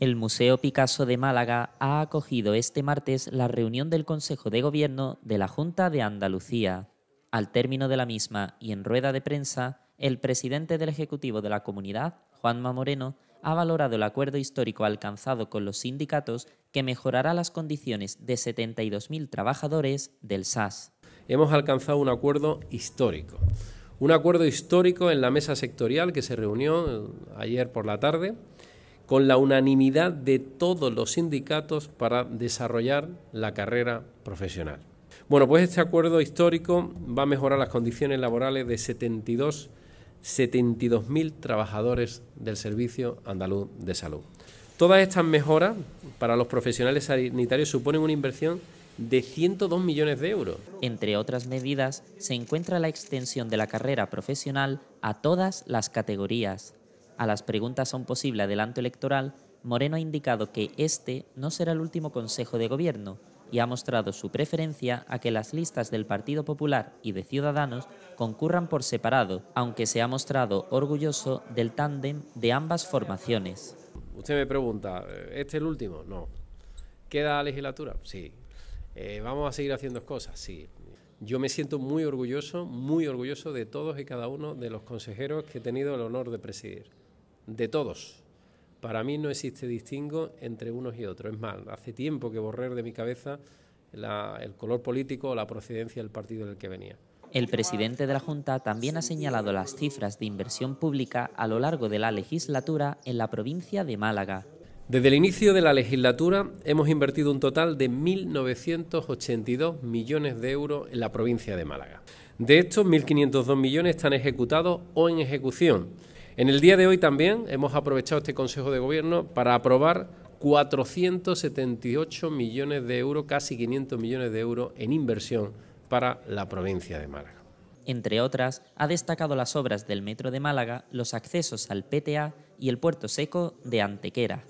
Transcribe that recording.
El Museo Picasso de Málaga ha acogido este martes la reunión del Consejo de Gobierno de la Junta de Andalucía. Al término de la misma y en rueda de prensa, el presidente del Ejecutivo de la Comunidad, Juanma Moreno, ha valorado el acuerdo histórico alcanzado con los sindicatos que mejorará las condiciones de 72.000 trabajadores del SAS. Hemos alcanzado un acuerdo histórico. Un acuerdo histórico en la mesa sectorial que se reunió eh, ayer por la tarde con la unanimidad de todos los sindicatos para desarrollar la carrera profesional. Bueno, pues este acuerdo histórico va a mejorar las condiciones laborales de 72 72.000 trabajadores del Servicio Andaluz de Salud. Todas estas mejoras para los profesionales sanitarios suponen una inversión de 102 millones de euros. Entre otras medidas, se encuentra la extensión de la carrera profesional a todas las categorías, a las preguntas a un posible adelanto electoral, Moreno ha indicado que este no será el último Consejo de Gobierno y ha mostrado su preferencia a que las listas del Partido Popular y de Ciudadanos concurran por separado, aunque se ha mostrado orgulloso del tándem de ambas formaciones. Usted me pregunta, ¿eh, ¿este es el último? No. ¿Queda la legislatura? Sí. Eh, ¿Vamos a seguir haciendo cosas? Sí. Yo me siento muy orgulloso, muy orgulloso de todos y cada uno de los consejeros que he tenido el honor de presidir de todos. Para mí no existe distingo entre unos y otros. Es más, hace tiempo que borré de mi cabeza el color político o la procedencia del partido del que venía. El presidente de la Junta también ha señalado las cifras de inversión pública a lo largo de la legislatura en la provincia de Málaga. Desde el inicio de la legislatura hemos invertido un total de 1.982 millones de euros en la provincia de Málaga. De estos, 1.502 millones están ejecutados o en ejecución en el día de hoy también hemos aprovechado este Consejo de Gobierno para aprobar 478 millones de euros, casi 500 millones de euros en inversión para la provincia de Málaga. Entre otras, ha destacado las obras del Metro de Málaga, los accesos al PTA y el puerto seco de Antequera.